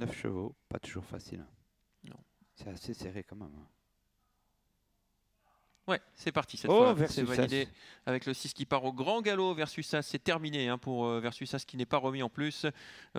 9 chevaux, pas toujours facile. Non. C'est assez serré quand même. Hein. Ouais, c'est parti cette oh, fois. C'est validé avec le 6 qui part au grand galop. Versus ça, c'est terminé hein, pour Versus Versus As qui n'est pas remis en plus. Euh,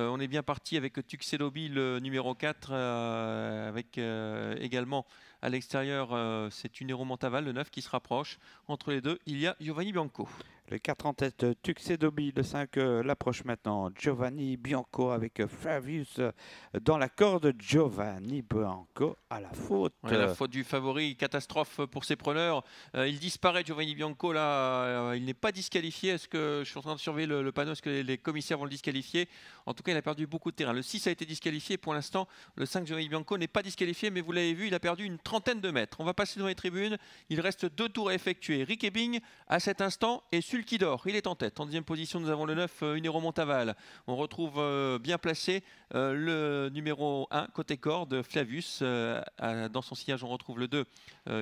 on est bien parti avec Tuxedobi, le numéro 4, euh, avec euh, également à l'extérieur, c'est une Montaval, le 9 qui se rapproche. Entre les deux, il y a Giovanni Bianco. Le 4 en tête, Tuxedobi. Le 5, l'approche maintenant. Giovanni Bianco avec euh, Flavius euh, dans la corde. Giovanni Bianco à la faute. la faute du favori. Catastrophe pour ses preneurs. Euh, il disparaît, Giovanni Bianco. Là, il n'est pas disqualifié. Est-ce que je suis en train de surveiller le, panneau Est-ce que les, commissaires vont le disqualifier En tout cas, il a perdu beaucoup de terrain. Le 6 a été disqualifié. Pour l'instant, le 5, Giovanni Bianco, n'est pas disqualifié. Mais vous l'avez vu, il a perdu une trentaine de mètres. On va passer dans les tribunes. Il reste deux tours à effectuer. Rick Ebing, à cet instant, est sur il est en tête. En deuxième position, nous avons le 9, Unero euh, Montaval. On retrouve euh, bien placé euh, le numéro 1, côté corde, Flavius. dans son sillage, on retrouve le 2,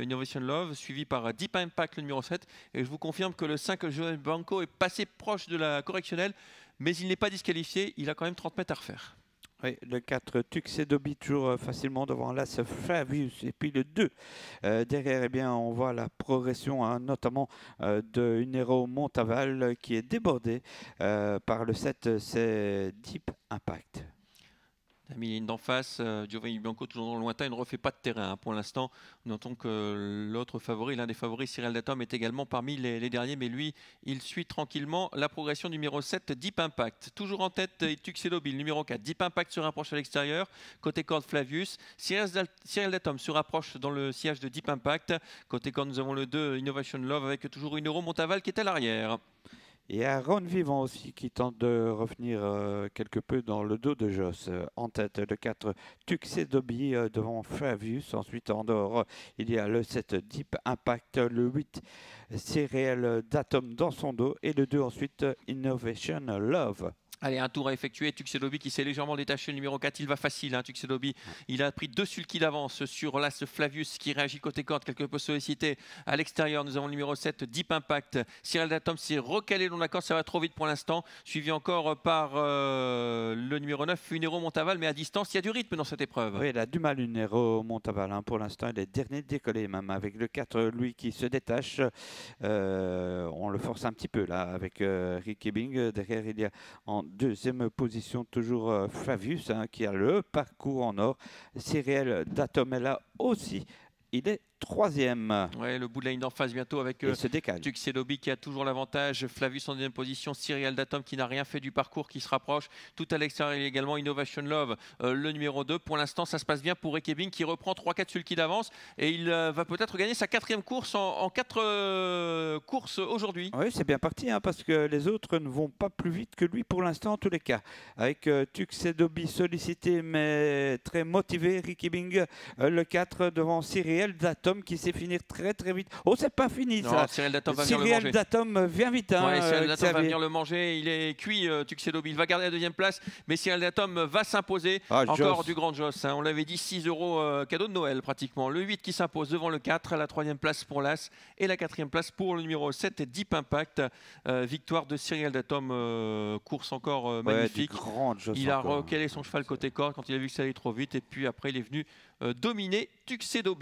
Innovation Love, suivi par Deep Impact, le numéro 7. Et je vous confirme que le 5, Joël Banco, est passé proche de la correctionnelle, mais il n'est pas disqualifié. Il a quand même 30 mètres à refaire. Oui, le 4, Tuxedobi, toujours euh, facilement devant l'As Fabius. Et puis le 2, euh, derrière, eh bien, on voit la progression, hein, notamment euh, de Unero Montaval, euh, qui est débordé par le 7, c'est Deep Impact. La mine d'en face, euh, Giovanni Bianco toujours dans le lointain, il ne refait pas de terrain. Hein. Pour l'instant, notons que l'autre favori, l'un des favoris, Cyril Datom, est également parmi les, derniers, mais lui, il suit tranquillement la progression numéro 7, Deep Impact. Toujours en tête, euh, Tuxedo Bill, numéro 4. Deep Impact se rapproche à l'extérieur, côté corde Flavius. Cyril Datom se rapproche dans le sillage de Deep Impact. Côté corde, nous avons le 2, Innovation Love, avec toujours une euro Montaval qui est à l'arrière. Et Aaron Vivant aussi qui tente de revenir euh, quelque peu dans le dos de Joss. Euh, en tête, le 4, Tuxedo devant Favius. Ensuite, en dehors, il y a le 7, Deep Impact. Le 8, Céréales d'Atom dans son dos. Et le 2, ensuite, Innovation Love. Allez, un tour à effectuer. Tuxedobi qui s'est légèrement détaché, numéro 4. Il va facile, hein, Tuxedobi. Il a pris deux sulky d'avance sur l'As Flavius qui réagit côté corde, quelque peu sollicité. À l'extérieur, nous avons le numéro 7, Deep Impact. Cyril Datom s'est recalé dans la corde, ça va trop vite pour l'instant. Suivi encore par euh, le numéro 9, Funero Montaval, mais à distance, il y a du rythme dans cette épreuve. Oui, il a du mal, Funero Montaval. Hein. Pour l'instant, il est dernier décollé, même avec le 4, lui qui se détache. Euh, on le force un petit peu là avec euh, Rick Bing. Derrière, il y a en deuxième position, toujours euh, Flavius, hein, qui a le parcours en or. Cyril d'Atomella aussi, il est troisième. Ouais, le bout de la ligne d'en face bientôt avec euh, Tuxedobi qui a toujours l'avantage, Flavius en deuxième position, Cyril Datom qui n'a rien fait du parcours, qui se rapproche. Tout à l'extérieur également Innovation Love, euh, le numéro 2. Pour l'instant, ça se passe bien pour Ricky Bing qui reprend 3-4 sur le d'avance et il euh, va peut-être gagner sa quatrième course en, 4 euh, courses aujourd'hui. Oui, c'est bien parti hein, parce que les autres ne vont pas plus vite que lui pour l'instant en tous les cas. Avec Tuxedobi sollicité mais très motivé, Ricky Bing le 4 devant Cyril Datom qui sait finir très très vite. Oh, c'est pas fini ça. Cyril Datom vient vite. Hein, euh, Cyril Datom va venir le manger. Il est cuit, euh, Tuxedo Il va garder la deuxième place, mais Cyril Datom va s'imposer. Ah, encore du grand Joss. Hein. On l'avait dit, 6 euros euh, cadeau de Noël pratiquement. Le 8 qui s'impose devant le 4, la troisième place pour l'As et la quatrième place pour le numéro 7, Deep Impact. victoire de Cyril Datom, course encore magnifique. il a recalé son cheval côté corps quand il a vu que ça allait trop vite et puis après il est venu dominer Tuxedo